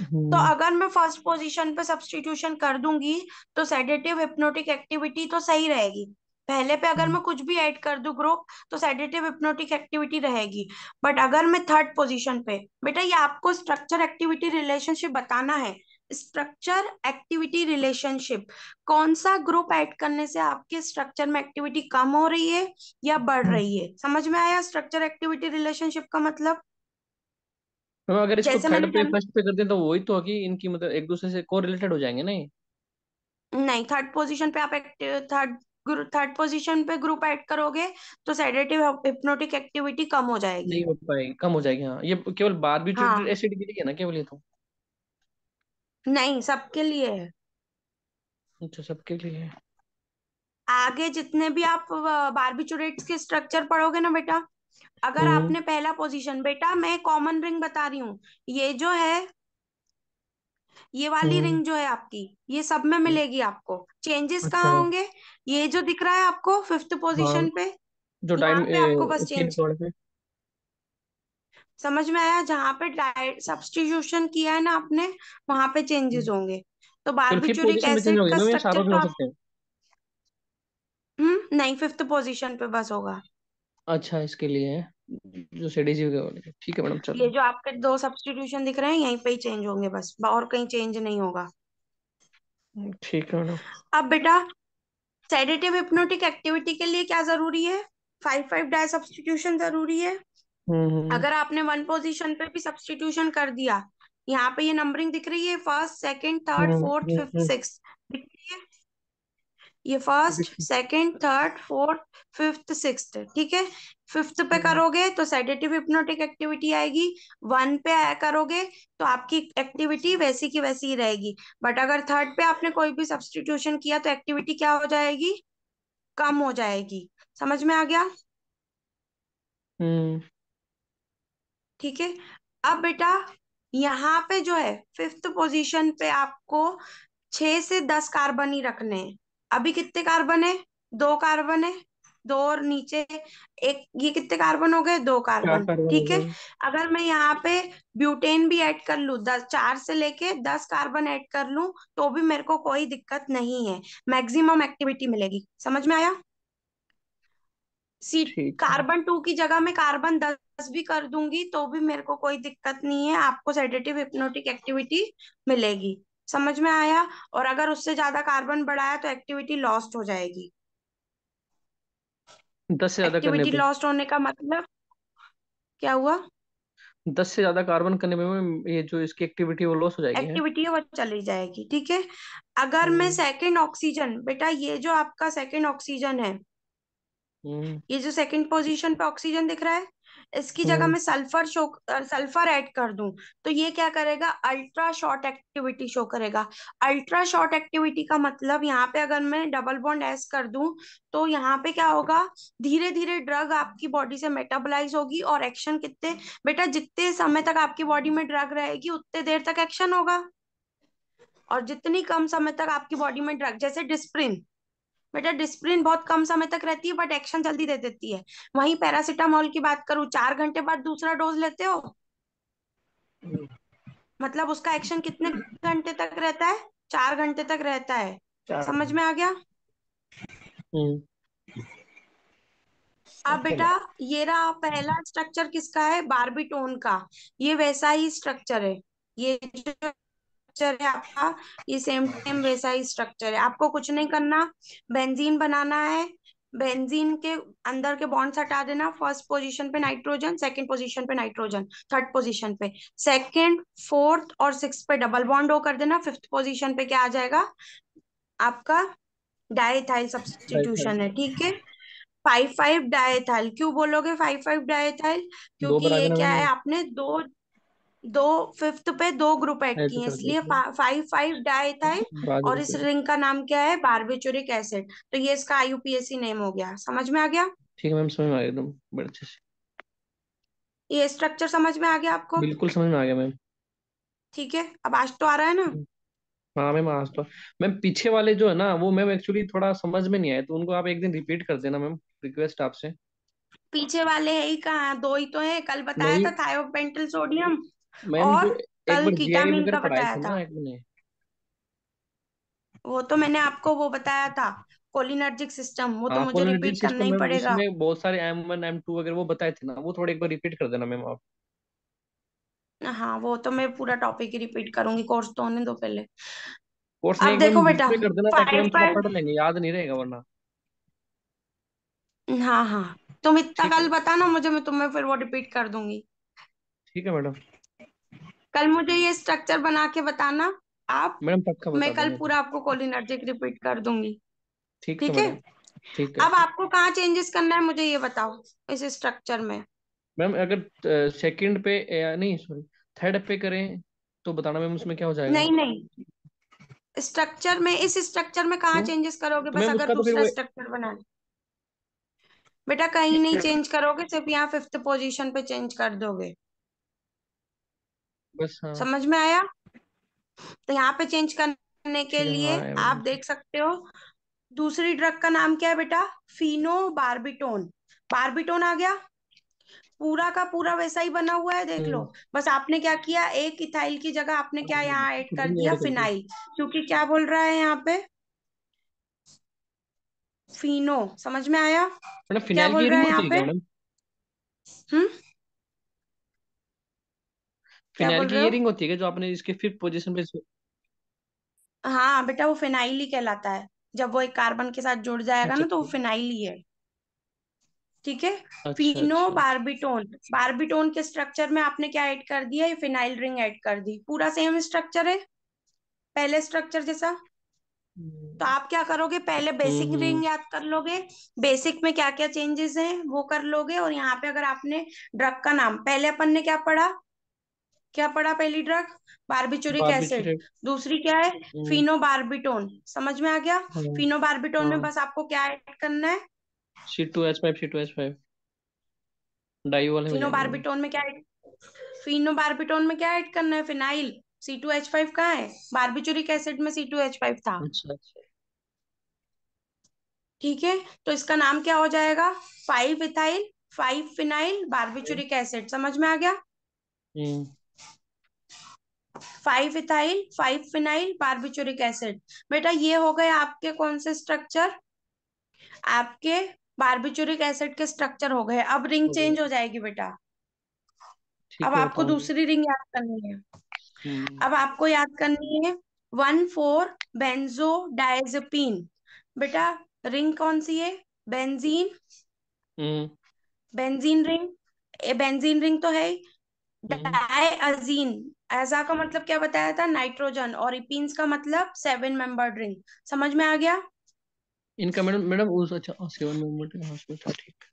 हम्म। तो अगर मैं फर्स्ट पोजीशन पे सब्सटीट्यूशन कर दूंगी तो सेडेटिव हिप्नोटिक एक्टिविटी तो सही रहेगी पहले पे अगर हम्म। मैं कुछ भी ऐड कर दू ग्रुप तो सेडेटिव हिप्नोटिक एक्टिविटी रहेगी बट अगर मैं थर्ड पोजीशन पे बेटा ये आपको स्ट्रक्चर एक्टिविटी रिलेशनशिप बताना है स्ट्रक्चर एक्टिविटी रिलेशनशिप कौन सा ग्रुप ऐड करने से आपके स्ट्रक्चर में एक्टिविटी कम हो रही है या बढ़ हम्म। रही है समझ में आया स्ट्रक्चर एक्टिविटी रिलेशनशिप का मतलब मैम तो अगर इसको थर्ड पे फर्स्ट पे कर दें तो वही तो होगी इनकी मतलब एक दूसरे से कोरिलेटेड हो जाएंगे नहीं नहीं थर्ड पोजीशन पे आप थर्ड थर्ड पोजीशन पे ग्रुप ऐड करोगे तो सेडेटिव हिप्नोटिक एक्टिविटी कम हो जाएगी नहीं हो पाएगी कम हो जाएगी हाँ ये केवल बारबीट्यूरिक तो हाँ. एसिड के लिए ना केवल ये तो नहीं सबके लिए है अच्छा सबके लिए है आगे जितने भी आप बारबिचुरेट्स के स्ट्रक्चर पढ़ोगे ना बेटा अगर हम्म। आपने पहला पोजीशन बेटा मैं कॉमन रिंग बता रही हूँ ये जो है ये वाली रिंग हम्म। जो है आपकी ये सब में हम्म। मिलेगी आपको चेंजेस अच्छा। कहाँ होंगे ये जो दिख रहा है आपको फिफ्थ पोजीशन हाँ। पे जो टाइम आपको बस चेंज समझ में आया जहाँ पे डाइट सब्सटीट्यूशन किया है ना आपने वहां पे चेंजेस हम्म। होंगे तो बारबिट्यूरिक एसिड का स्ट्रक्चर हम्म नहीं फिफ्थ पोजीशन पे बस होगा अच्छा इसके लिए जो सीडीजी वाले ठीक है मैडम चलो ये जो आपके दो सब्सटीट्यूशन दिख रहे हैं यहीं पे ही चेंज होंगे बस और कहीं चेंज नहीं होगा ठीक है मैडम अब बेटा सेडेटिव हिप्नोटिक एक्टिविटी के लिए क्या जरूरी है फाइव फाइव डाई सब्सटीट्यूशन जरूरी है अगर आपने वन पोजीशन पे भी सब्सटीट्यूशन कर दिया यहाँ पे ये नंबरिंग दिख रही है first second third fourth fifth six दिख रही है ये first second third fourth fifth six ठीक है फिफ्थ पे हम्म। करोगे तो सेडेटिव हिप्नोटिक एक्टिविटी आएगी वन पे करोगे तो आपकी एक्टिविटी वैसी की वैसी ही रहेगी बट अगर थर्ड पे आपने कोई भी सब्सटीट्यूशन किया तो एक्टिविटी क्या हो जाएगी कम हो जाएगी समझ में आ गया हम्म ठीक है अब बेटा यहाँ पे जो है फिफ्थ पोजीशन पे आपको छह से दस कार्बन ही रखने हैं अभी कितने कार्बन है दो कार्बन है दो और नीचे एक ये कितने कार्बन हो गए दो कार्बन ठीक है अगर मैं यहाँ पे ब्यूटेन भी ऐड कर लू दस चार से लेके दस कार्बन ऐड कर लू तो भी मेरे को कोई दिक्कत नहीं है मैक्सिमम एक्टिविटी मिलेगी समझ में आया सी कार्बन टू की जगह में कार्बन दस भी कर दूंगी तो भी मेरे को कोई दिक्कत नहीं है आपको सेडेटिव हिप्नोटिक एक्टिविटी मिलेगी समझ में आया और अगर उससे ज्यादा कार्बन बढ़ाया तो एक्टिविटी लॉस्ट हो जाएगी दस से ज्यादा एक्टिविटी लॉस्ट होने का मतलब क्या हुआ दस से ज्यादा कार्बन करने में ये जो इसकी एक्टिविटी वो लॉस हो जाएगी एक्टिविटी वो चली जाएगी ठीक है अगर मैं सेकंड हम्म। ऑक्सीजन बेटा ये जो आपका सेकंड ऑक्सीजन है हम्म। ये जो सेकंड पोजीशन पे ऑक्सीजन दिख रहा है इसकी जगह हम्म। मैं सल्फर शो सल्फर ऐड कर दूं तो ये क्या करेगा अल्ट्रा शॉर्ट एक्टिविटी शो करेगा अल्ट्रा शॉर्ट एक्टिविटी का मतलब यहाँ पे अगर मैं डबल बॉन्ड एस कर दूं तो यहाँ पे क्या होगा धीरे धीरे ड्रग आपकी बॉडी से मेटाबोलाइज होगी और एक्शन कितने बेटा जितने समय तक आपकी बॉडी में ड्रग रहेगी उतने देर तक एक्शन होगा और जितनी कम समय तक आपकी बॉडी में ड्रग जैसे डिस्प्रिन बेटा डिसिप्लिन बहुत कम समय तक रहती है बट एक्शन जल्दी दे देती है वहीं पैरासिटामोल की बात करूं चार घंटे बाद दूसरा डोज लेते हो मतलब उसका एक्शन कितने घंटे तक रहता है चार घंटे तक रहता है समझ में आ गया हम्म। अब बेटा ये रहा पहला स्ट्रक्चर किसका है बारबिटोन का ये वैसा ही स्ट्रक्चर है ये जो स्ट्रक्चर है आपका ये सेम टाइम वैसा ही स्ट्रक्चर है आपको कुछ नहीं करना बेंजीन बनाना है बेंजीन के अंदर के बॉन्ड्स हटा देना फर्स्ट पोजीशन पे नाइट्रोजन सेकंड पोजीशन पे नाइट्रोजन थर्ड पोजीशन पे सेकंड फोर्थ और सिक्स पे डबल बॉन्ड हो कर देना फिफ्थ पोजीशन पे क्या आ जाएगा आपका डायथाइल सब्सटीट्यूशन है ठीक है फाइव फाइव डायथाइल क्यों बोलोगे फाइव फाइव डायथाइल क्योंकि ये क्या है आपने दो दो फिफ्थ पे दो ग्रुप ऐड किए हैं इसलिए फाइव फाइव डाई थाइड और इस रिंग का नाम क्या है बारबेचोरिक एसिड तो ये इसका आईयूपीएसी नेम हो गया समझ में आ गया ठीक है मैम समझ में आ गया एकदम बड़े अच्छे से ये स्ट्रक्चर समझ में आ गया आपको बिल्कुल समझ में आ गया मैम ठीक है अब आज तो आ रहा है ना हम्म। हाँ मैम आज तो मैम पीछे वाले जो है ना वो मैम एक्चुअली थोड़ा समझ में नहीं आए तो उनको आप एक दिन रिपीट कर देना मैम रिक्वेस्ट आपसे पीछे वाले है ही कहा दो ही तो है कल बताया था थायोपेंटल सोडियम मैम कल कीटामिन का बताया था वो तो मैंने आपको वो बताया था कोलिनर्जिक सिस्टम वो तो हाँ, मुझे रिपीट करना ही पड़ेगा इसमें बहुत सारे M1 M2 वगैरह वो बताए थे ना वो थोड़े एक बार रिपीट कर देना मैम आप हाँ वो तो मैं पूरा टॉपिक ही रिपीट करूंगी कोर्स तो होने दो पहले कोर्स अब देखो बेटा पढ़ लेंगे याद नहीं रहेगा वरना हाँ हाँ तुम इतना कल बताना मुझे मैं तुम्हें फिर वो रिपीट कर दूंगी ठीक है मैडम कल मुझे ये स्ट्रक्चर बना के बताना आप मैडम पक्का मैं कल पूरा आपको कोलिनर्जिक रिपीट कर दूंगी ठीक है ठीक है अब आपको कहाँ चेंजेस करना है मुझे ये बताओ इस स्ट्रक्चर में मैम अगर सेकंड पे नहीं सॉरी थर्ड पे करें तो बताना मैम उसमें क्या हो जाएगा नहीं नहीं स्ट्रक्चर में इस स्ट्रक्चर में कहाँ चेंजेस करोगे बस अगर तो दूसरा स्ट्रक्चर बना बेटा कहीं नहीं चेंज (laughs) करोगे सिर्फ यहाँ फिफ्थ पोजीशन पे चेंज कर दोगे बस हाँ समझ में आया तो यहाँ पे चेंज करने के लिए हाँ, आप देख सकते हो दूसरी ड्रग का नाम क्या है बेटा फिनो बार्बिटोन बार्बिटोन आ गया पूरा का पूरा वैसा ही बना हुआ है देख हम्म। लो बस आपने क्या किया एक इथाइल की जगह आपने क्या हम्म। यहाँ ऐड कर दिया फिनाइल क्योंकि क्या बोल रहा है यहाँ पे फिनो समझ में आया मतलब क्या बोल रहा है यहाँ पे हम्म फिनाइल की ये रिंग होती है जो आपने इसके फिफ्थ पोजीशन पे हाँ बेटा वो फिनाइल ही कहलाता है जब वो एक कार्बन के साथ जुड़ जाएगा अच्छा ना तो वो फिनाइल तो ही है ठीक है फिनो बार्बिटोन बार्बिटोन के स्ट्रक्चर में आपने क्या ऐड कर दिया ये फिनाइल रिंग ऐड कर दी पूरा सेम स्ट्रक्चर है पहले स्ट्रक्चर जैसा तो हम्म। आप क्या करोगे पहले बेसिक रिंग हम्म, हम्म। याद कर लोगे बेसिक में क्या क्या चेंजेस हैं वो कर लोगे और यहाँ पे अगर आपने ड्रग का नाम पहले अपन ने क्या पढ़ा क्या पढ़ा पहली ड्रग बार्बिचुरिक एसिड दूसरी क्या है फिनोबार्बिटोन हम्म। समझ में आ गया फिनोबार्बिटोन हाँ। में हाँ। बस आपको क्या ऐड करना है C2H5 C2H5 फिनोबार्बिटोन में क्या फिनोबार्बिटोन में क्या ऐड करना है फिनाइल फाइव कहाँ है बार्बिचुरिक एसिड में फाइव था अच्छा, अच्छा। ठीक है तो इसका नाम क्या हो जाएगा five ethyl five phenyl barbituric acid समझ में आ गया हम्म। Five ethyl five phenyl barbituric acid बेटा ये हो गए आपके कौन से स्ट्रक्चर आपके बारबिचोरिक एसिड के स्ट्रक्चर हो गए अब रिंग चेंज हो जाएगी बेटा अब आपको दूसरी रिंग याद करनी है हम्म। अब आपको याद करनी है वन फोर बेंजो डायजपीन बेटा रिंग कौन सी है benzene benzene ring benzene ring तो है डायजीन एजा का मतलब क्या बताया था नाइट्रोजन और इपिन्स का मतलब सेवन मेंबर रिंग समझ में आ गया इनका मैडम मैडम उस अच्छा सेवन मेंबर्ड रिंग था ठीक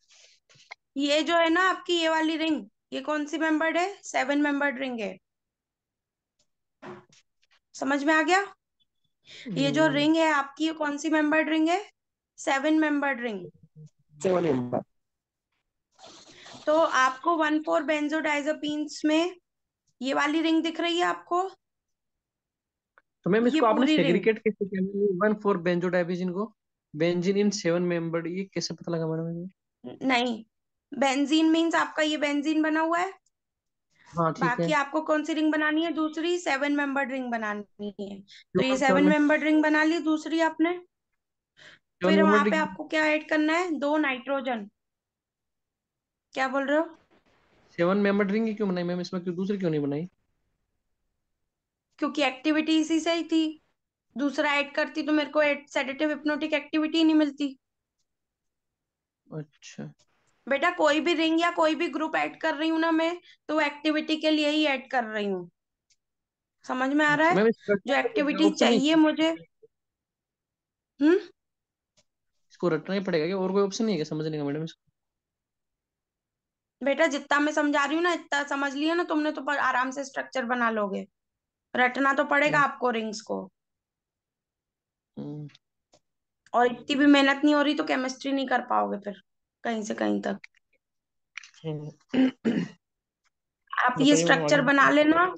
ये जो है ना आपकी ये वाली रिंग ये कौन सी मेंबर्ड है सेवन मेंबर्ड रिंग है समझ में आ गया ये जो रिंग hmm. है आपकी ये कौन सी मेंबर्ड रिंग है seven membered ring seven member तो आपको वन फोर बेंजोडाइजोपीन्स में ये वाली रिंग दिख रही है आपको तो मैम इसको आपने सेग्रीगेट कैसे किया वन फोर बेंजोडिाइबेंजीन को बेंजीन इन सेवन मेंबर्ड ये कैसे पता लगा मैडम मुझे नहीं बेंजीन मींस आपका ये बेंजीन बना हुआ है हाँ, बाकी है। आपको कौन सी रिंग बनानी है दूसरी सेवन मेंबर्ड रिंग बनानी है तो, तो ये सेवन मेंबर्ड रिंग बना ली दूसरी आपने फिर वहां पे आपको क्या ऐड करना है दो नाइट्रोजन क्या बोल रहे हो सेवन मेंबर रिंग क्यों बनाई मैम इसमें क्यों दूसरी क्यों नहीं बनाई क्योंकि एक्टिविटी इसी से ही थी दूसरा ऐड करती तो मेरे को सेडेटिव हिप्नोटिक एक्टिविटी ही नहीं मिलती अच्छा बेटा कोई भी रिंग या कोई भी ग्रुप ऐड कर रही हूँ ना मैं तो एक्टिविटी के लिए ही ऐड कर रही हूँ समझ में आ रहा है जो एक्टिविटी तो चाहिए मुझे हम्म इसको रटना ही पड़ेगा क्या और कोई ऑप्शन नहीं है समझने का मैडम इसको बेटा जितना मैं समझा रही हूँ ना इतना समझ लिया ना तुमने तो आराम से स्ट्रक्चर बना लोगे रटना तो पड़ेगा हम्म। आपको रिंग्स को हम्म। और इतनी भी मेहनत नहीं हो रही तो केमिस्ट्री नहीं कर पाओगे फिर कहीं से कहीं तक हम्म। आप ये स्ट्रक्चर बना लेना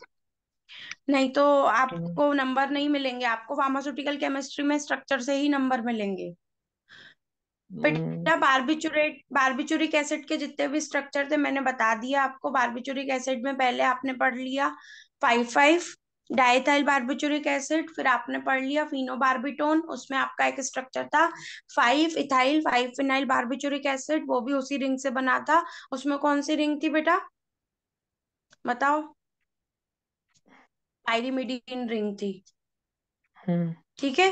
नहीं तो आपको नंबर नहीं मिलेंगे आपको फार्मास्यूटिकल केमिस्ट्री में स्ट्रक्चर से ही नंबर मिलेंगे बेटा बारबिचुरेट बारबिचुरिक एसिड के जितने भी स्ट्रक्चर थे मैंने बता दिया आपको बारबिचुरिक एसिड में पहले आपने पढ़ लिया five five diethyl barbituric acid फिर आपने पढ़ लिया फिनो बार्बिटोन उसमें आपका एक स्ट्रक्चर था five ethyl five phenyl barbituric acid वो भी उसी रिंग से बना था उसमें कौन सी रिंग थी बेटा बताओ पायरीमिडीन रिंग थी हम्म। ठीक है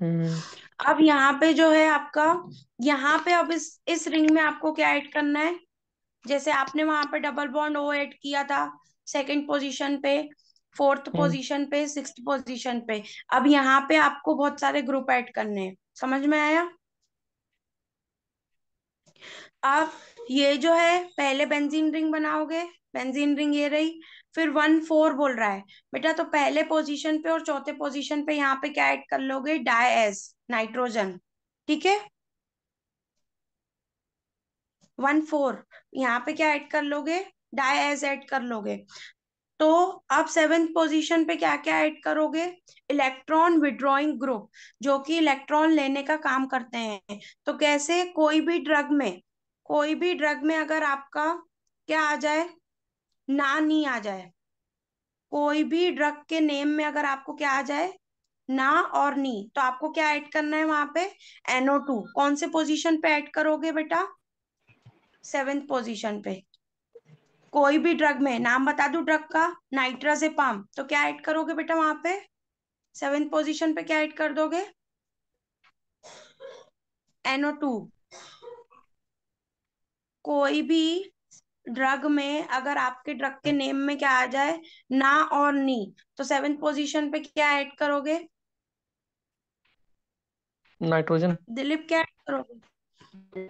हम्म। अब यहाँ पे जो है आपका यहाँ पे अब इस इस रिंग में आपको क्या ऐड करना है जैसे आपने वहां पे डबल बॉन्ड ओ ऐड किया था सेकंड पोजीशन पे फोर्थ हम्म। पोजीशन पे सिक्स पोजीशन पे अब यहाँ पे आपको बहुत सारे ग्रुप ऐड करने हैं समझ में आया अब ये जो है पहले बेंजीन रिंग बनाओगे बेंजीन रिंग ये रही फिर वन फोर बोल रहा है बेटा तो पहले पोजीशन पे और चौथे पोजीशन पे यहाँ पे क्या ऐड कर लोगे डायस नाइट्रोजन ठीक है वन फोर यहाँ पे क्या ऐड कर लोगे डायस ऐड कर लोगे तो आप सेवेंथ पोजीशन पे क्या क्या ऐड करोगे इलेक्ट्रॉन विड्रॉइंग ग्रुप जो कि इलेक्ट्रॉन लेने का काम करते हैं तो कैसे कोई भी ड्रग में कोई भी ड्रग में अगर आपका क्या आ जाए नानी आ जाए कोई भी ड्रग के नेम में अगर आपको क्या आ जाए ना और नी तो आपको क्या ऐड करना है वहां पे एनओ टू कौन से पोजीशन पे ऐड करोगे बेटा सेवेंथ पोजीशन पे कोई भी ड्रग में नाम बता दू ड्रग का नाइट्राजेपाम तो क्या ऐड करोगे बेटा वहां पे सेवेंथ पोजीशन पे क्या ऐड कर दोगे एनओ टू कोई भी ड्रग में अगर आपके ड्रग के हाँ। नेम में क्या आ जाए ना और नी तो सेवेंथ पोजीशन पे क्या ऐड करोगे नाइट्रोजन दिलीप क्या ऐड करोगे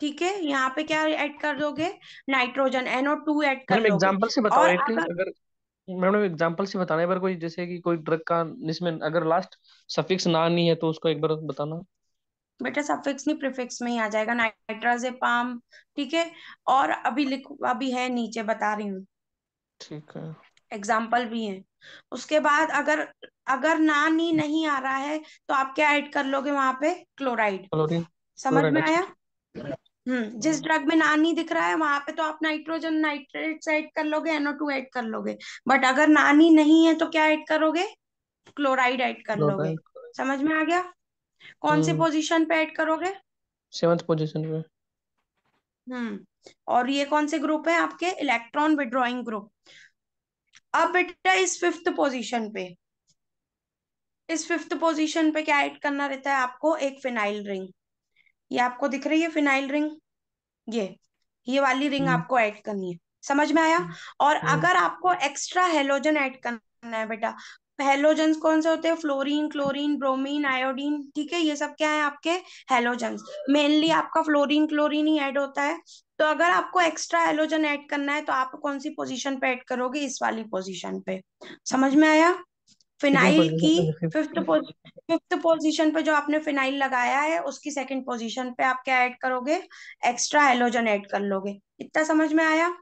ठीक है यहाँ पे क्या ऐड कर दोगे नाइट्रोजन एनओ टू एड कर एग्जाम्पल से बताओ और अगर, मैडम एग्जाम्पल से बताना एक बार कोई जैसे कि कोई ड्रग का जिसमें अगर लास्ट सफिक्स ना नहीं है तो उसको एक बार बताना बेटा सफिक्स नहीं प्रिफिक्स में ही आ जाएगा नाइट्राजेपाम ठीक है और अभी लिख अभी है नीचे बता रही हूँ ठीक है एग्जाम्पल भी है उसके बाद अगर अगर ना नी नहीं आ रहा है तो आप क्या ऐड कर लोगे वहां पे क्लोराइड समझ में आया हम्म जिस ड्रग में नानी दिख रहा है वहां पे तो आप नाइट्रोजन नाइट्रेट ऐड कर लोगे एनओ टू ऐड कर लोगे बट अगर नानी नहीं है तो क्या ऐड करोगे क्लोराइड ऐड कर लोगे समझ में आ गया कौन सी पोजीशन हम्म। पे ऐड करोगे सेवंथ पोजीशन पे हम्म और ये कौन से ग्रुप है आपके इलेक्ट्रॉन विड्रॉइंग ग्रुप अब बेटा इस फिफ्थ पोजीशन पे इस फिफ्थ पोजीशन पे क्या ऐड करना रहता है आपको एक फिनाइल रिंग ये आपको दिख रही है फिनाइल रिंग ये ये वाली रिंग हम्म। आपको ऐड करनी है समझ में आया हम्म। और अगर आपको एक्स्ट्रा हेलोजन ऐड करना है बेटा हेलोजन कौन से होते हैं फ्लोरीन क्लोरीन ब्रोमीन आयोडीन ठीक है ये सब क्या है आपके हेलोजेंस मेनली आपका फ्लोरीन क्लोरीन ही ऐड होता है तो अगर आपको एक्स्ट्रा हेलोजन ऐड करना है तो आप कौन सी पोजीशन पे ऐड करोगे इस वाली पोजीशन पे समझ में आया फिनाइल की फिफ्थ फिफ्थ पोजीशन पे जो आपने फिनाइल लगाया है उसकी सेकंड पोजीशन पे आप क्या ऐड करोगे एक्स्ट्रा हेलोजन ऐड कर लोगे इतना समझ में आया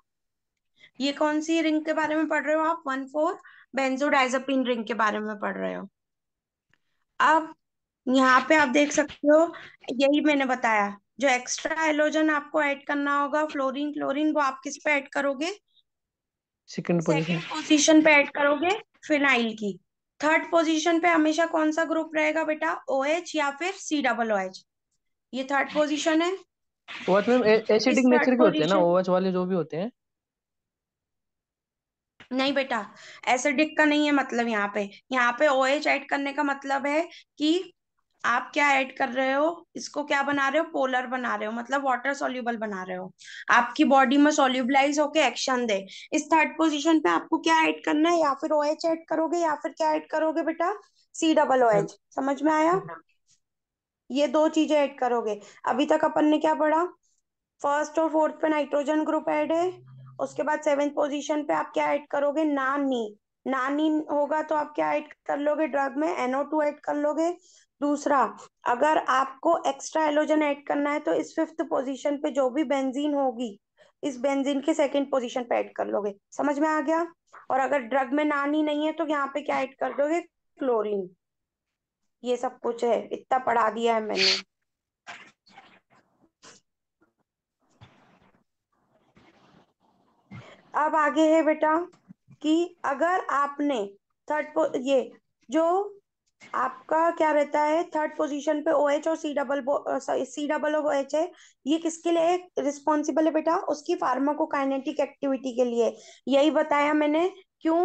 ये कौन सी रिंग के बारे में पढ़ रहे हो आप वन फोर बेंजोडाइजापिन रिंग के बारे में पढ़ रहे हो अब यहाँ पे आप देख सकते हो यही मैंने बताया जो एक्स्ट्रा एलोजन आपको ऐड करना होगा फ्लोरीन क्लोरीन वो आप किस पे ऐड करोगे सेकंड पोजीशन पे ऐड करोगे फिनाइल की थर्ड पोजीशन पे हमेशा कौन सा ग्रुप रहेगा बेटा ओएच या फिर सी डबल ओ एच ये थर्ड पोजीशन है एसिडिक नेचर के होते हैं ना ओएच वाले जो भी होते हैं नहीं बेटा एसिडिक का नहीं है मतलब यहाँ पे यहाँ पे ओ एच एड करने का मतलब है कि आप क्या ऐड कर रहे हो इसको क्या बना रहे हो पोलर बना रहे हो मतलब वाटर सोल्यूबल बना रहे हो आपकी बॉडी में सोल्यूबलाइज होके एक्शन दे इस थर्ड पोजीशन पे आपको क्या ऐड करना है या फिर ओ एच एड करोगे या फिर क्या ऐड करोगे बेटा सी डबल ओ एच समझ में आया हाँ। ये दो चीजें ऐड करोगे अभी तक अपन ने क्या पढ़ा फर्स्ट और फोर्थ पे नाइट्रोजन ग्रुप ऐड है उसके बाद सेवेंथ पोजीशन पे आप क्या ऐड करोगे नानी नानी होगा तो आप क्या ऐड कर लोगे ड्रग में एनओ टू ऐड कर लोगे दूसरा अगर आपको एक्स्ट्रा एलोजन ऐड करना है तो इस फिफ्थ पोजीशन पे जो भी बेंजीन होगी इस बेंजीन के सेकंड पोजीशन पे ऐड कर लोगे समझ में आ गया और अगर ड्रग में नानी नहीं है तो यहाँ पे क्या ऐड कर दोगे क्लोरीन ये सब कुछ है इतना पढ़ा दिया है मैंने अब आगे है बेटा कि अगर आपने थर्ड ये जो आपका क्या रहता है थर्ड पोजीशन पे ओ एच और C double C double O H है ये किसके लिए रिस्पॉन्सिबल है बेटा उसकी फार्माकोकाइनेटिक एक्टिविटी के लिए यही बताया मैंने क्यों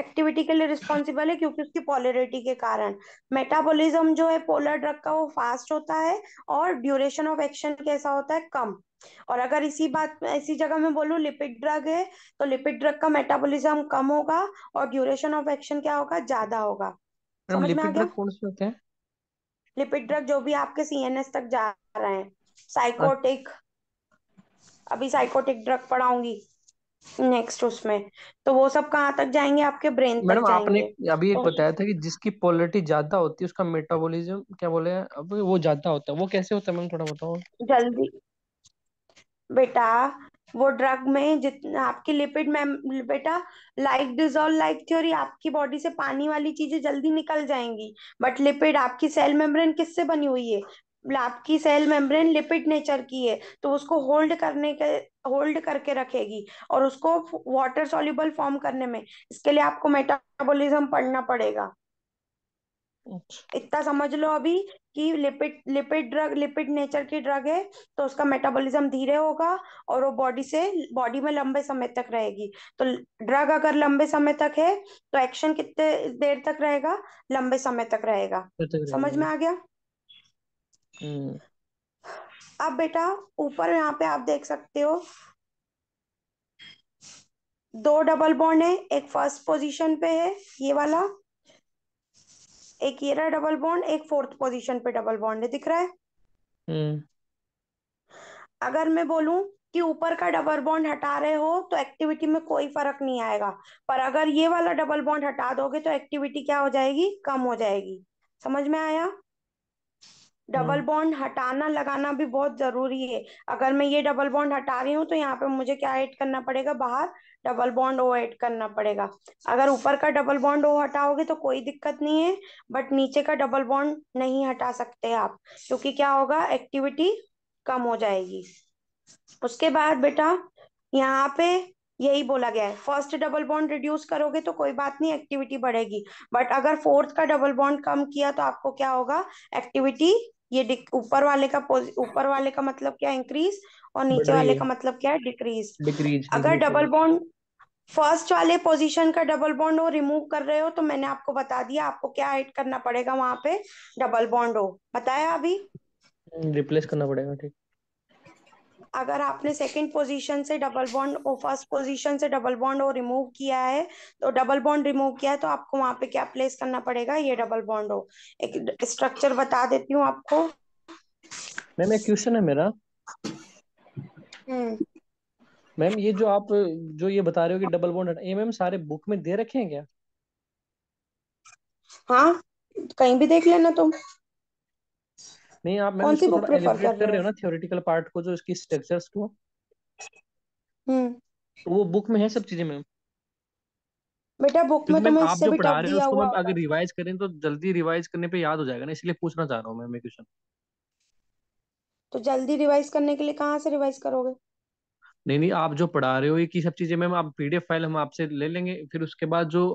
एक्टिविटी के लिए रिस्पॉन्सिबल है क्योंकि उसकी पॉलरिटी के कारण मेटाबॉलिज्म जो है पोलर ड्रग का वो फास्ट होता है और ड्यूरेशन ऑफ एक्शन कैसा होता है कम और अगर इसी बात इसी जगह मैं बोलू लिपिड ड्रग है तो लिपिड ड्रग का मेटाबॉलिज्म कम होगा और ड्यूरेशन ऑफ एक्शन क्या होगा ज्यादा होगा लिपिड ड्रग जो भी आपके सीएनएस तक जा रहे हैं साइकोटिक अभी साइकोटिक ड्रग पढ़ाऊंगी नेक्स्ट उसमें तो वो सब कहाँ तक जाएंगे आपके ब्रेन तक मैडम आपने अभी एक तो बताया था कि जिसकी पोलरिटी ज्यादा होती है उसका मेटाबॉलिज्म क्या बोले अब वो ज्यादा होता है वो कैसे होता है मैम थोड़ा बताओ जल्दी बेटा वो ड्रग में जितना आपकी लिपिड मैम बेटा लाइक डिजोल्व लाइक थ्योरी आपकी बॉडी से पानी वाली चीजें जल्दी निकल जाएंगी बट लिपिड आपकी सेल मेम्ब्रेन किससे बनी हुई है आपकी सेल मेम्ब्रेन लिपिड नेचर की है तो उसको होल्ड करने के होल्ड करके रखेगी और उसको वाटर सॉल्यूबल फॉर्म करने में इसके लिए आपको मेटाबॉलिज्म पढ़ना पड़ेगा अच्छा। इतना समझ लो अभी कि lipid lipid drug lipid nature की ड्रग है तो उसका मेटाबॉलिज्म धीरे होगा और वो बॉडी से बॉडी में लंबे समय तक रहेगी तो ड्रग अगर लंबे समय तक है तो एक्शन कितने देर तक रहेगा लंबे समय तक रहेगा समझ में आ गया हम्म। अब बेटा ऊपर यहाँ पे आप देख सकते हो दो डबल बॉन्ड है एक फर्स्ट पोजीशन पे है ये वाला एक ये रहा डबल बॉन्ड एक फोर्थ पोजीशन पे डबल बॉन्ड है दिख रहा है हम्म अगर मैं बोलू कि ऊपर का डबल बॉन्ड हटा रहे हो तो एक्टिविटी में कोई फर्क नहीं आएगा पर अगर ये वाला डबल बॉन्ड हटा दोगे तो एक्टिविटी क्या हो जाएगी कम हो जाएगी समझ में आया डबल हाँ। बॉन्ड हटाना लगाना भी बहुत जरूरी है अगर मैं ये डबल बॉन्ड हटा रही हूँ तो यहाँ पे मुझे क्या ऐड करना पड़ेगा बाहर डबल बॉन्ड ओ ऐड करना पड़ेगा अगर ऊपर का डबल बॉन्ड ओ हटाओगे तो कोई दिक्कत नहीं है बट नीचे का डबल बॉन्ड नहीं हटा सकते आप क्योंकि क्या होगा एक्टिविटी कम हो जाएगी उसके बाद बेटा यहाँ पे यही बोला गया है फर्स्ट डबल बॉन्ड रिड्यूस करोगे तो कोई बात नहीं एक्टिविटी बढ़ेगी बट अगर फोर्थ का डबल बॉन्ड कम किया तो आपको क्या होगा एक्टिविटी ये ऊपर वाले का ऊपर वाले का मतलब क्या इंक्रीज और नीचे वाले का मतलब क्या है डिक्रीज डिक्रीज अगर डबल बॉन्ड फर्स्ट वाले पोजीशन का डबल बॉन्ड हो रिमूव कर रहे हो तो मैंने आपको बता दिया आपको क्या ऐड करना पड़ेगा वहां पे डबल बॉन्ड हो बताया अभी रिप्लेस hmm, करना पड़ेगा ठीक अगर आपने सेकंड पोजीशन से डबल बॉन्ड और फर्स्ट पोजीशन से डबल बॉन्ड और रिमूव किया है तो डबल बॉन्ड रिमूव किया है तो आपको वहां पे क्या प्लेस करना पड़ेगा ये डबल बॉन्ड हो एक स्ट्रक्चर बता देती हूँ आपको मैम एक क्वेश्चन है मेरा हम्म। मैम ये जो आप जो ये बता रहे हो कि डबल बॉन्ड ए मैम सारे बुक में दे रखे हैं क्या हाँ कहीं भी देख लेना तुम तो। नहीं आप मैं इसको थोड़ा एलिब्रेट कर रहे हो ना थियोरेटिकल पार्ट को जो इसकी स्ट्रक्चर्स को हम्म। तो वो बुक में है सब चीजें मैम बेटा बुक में तो मैं आप भी टॉप दिया हुआ है अगर रिवाइज करें तो जल्दी रिवाइज करने पे याद हो जाएगा ना इसलिए पूछना चाह रहा हूं मैं मैं क्वेश्चन तो जल्दी रिवाइज करने के लिए कहाँ से रिवाइज करोगे नहीं नहीं आप जो पढ़ा रहे हो ये की सब चीजें मैम आप पीडीएफ फाइल हम आपसे ले लेंगे फिर उसके बाद जो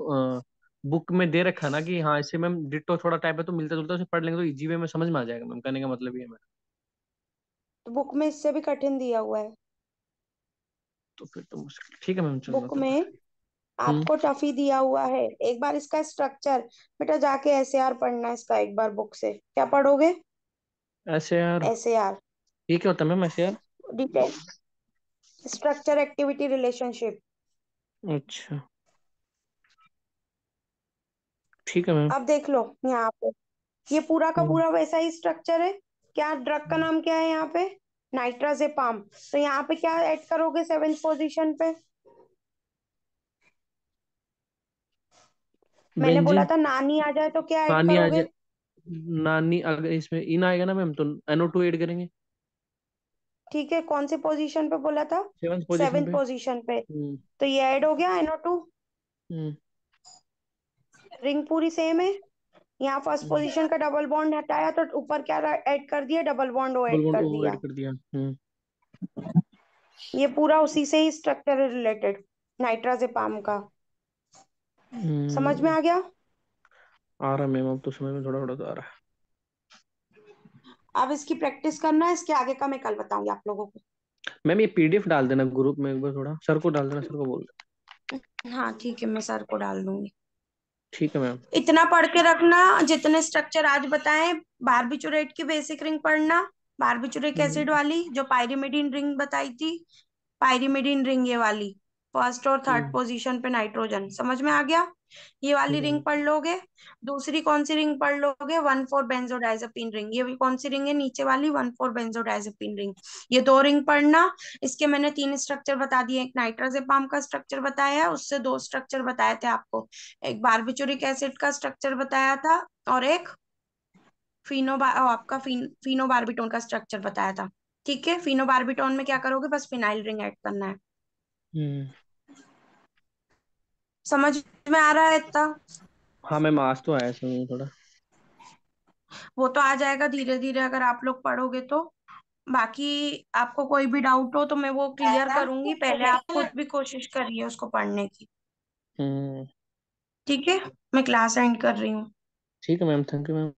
बुक में दे रखा ना कि हाँ इसे मैम डिटो थोड़ा टाइप है तो मिलता जुलता उसे पढ़ लेंगे तो इजी वे में समझ में आ जाएगा मैम कहने का मतलब ये है मैम तो बुक में इससे भी कठिन दिया हुआ है तो फिर तो मुश्किल ठीक है मैम चलो बुक तो में आपको हम्म। टफी दिया हुआ है एक बार इसका स्ट्रक्चर बेटा जाके ऐसे आर पढ़ना इसका एक बार बुक से क्या पढ़ोगे ऐसे यार एसएआर ये क्या होता है मैम ऐसे यार डिटेल स्ट्रक्चर एक्टिविटी रिलेशनशिप अच्छा ठीक है मैम अब देख लो यहाँ पे ये पूरा का हम्म। पूरा वैसा ही स्ट्रक्चर है क्या ड्रग का हम्म। नाम क्या है यहाँ पे नाइट्राजेपाम तो यहाँ पे क्या ऐड करोगे सेवेंथ पोजीशन पे मैंने बोला था नानी आ जाए तो क्या ऐड करोगे आ जाए नानी अगर इसमें इन आएगा ना मैम तो एनओ टू एड करेंगे ठीक है कौन से पोजीशन पे बोला था सेवेंथ पोजीशन पे, पे। हम्म। तो ये ऐड हो गया एनओ टू रिंग पूरी सेम है यहाँ फर्स्ट हम्म। पोजीशन का डबल बॉन्ड हटाया तो ऊपर क्या ऐड कर दिया डबल बॉन्ड ऐड कर दिया कर हम्म। दिया ये पूरा उसी से ही स्ट्रक्चर रिलेटेड नाइट्राजेपाम का समझ में आ हम्म। गया आ रहा मैम अब तो समझ में थोड़ा थोड़ा तो आ रहा है अब इसकी प्रैक्टिस करना इसके आगे का मैं कल बताऊंगी आप लोगों को मैम ये पीडीएफ डाल देना ग्रुप में एक बार थोड़ा सर को डाल देना सर को बोल देना हाँ ठीक है मैं सर को डाल दूंगी ठीक है मैम इतना पढ़ के रखना जितने स्ट्रक्चर आज बताए बारबिचुरेट की बेसिक रिंग पढ़ना बारबिचुरिक एसिड हम्म। वाली जो पायरिमिडिन रिंग बताई थी पायरिमिडिन रिंग ये वाली फर्स्ट और थर्ड हम्म। पोजीशन पे नाइट्रोजन समझ में आ गया ये वाली हम्म। रिंग पढ़ लोगे दूसरी कौन सी रिंग पढ़ लोगे वन फोर बेंजोडाइजेपिन रिंग ये भी कौन सी रिंग है नीचे वाली वन फोर बेंजोडाइजेपिन रिंग ये दो रिंग पढ़ना इसके मैंने तीन स्ट्रक्चर बता दिए एक नाइट्रोजेपाम का स्ट्रक्चर बताया है उससे दो स्ट्रक्चर बताए थे आपको एक बारबिचुरिक एसिड का स्ट्रक्चर बताया था और एक फिनो आपका फीन, फिनो बार्बिटोन का स्ट्रक्चर बताया था ठीक है फिनो बार्बिटोन में क्या करोगे बस फिनाइल रिंग एड करना है हम्म। समझ में आ रहा है इतना हाँ मैं आज तो आया समझ थोड़ा वो तो आ जाएगा धीरे धीरे अगर आप लोग पढ़ोगे तो बाकी आपको कोई भी डाउट हो तो मैं वो क्लियर करूंगी पहले आप खुद भी कोशिश करिए उसको पढ़ने की हम्म। ठीक है मैं क्लास एंड कर रही हूँ ठीक है मैम थैंक यू मैम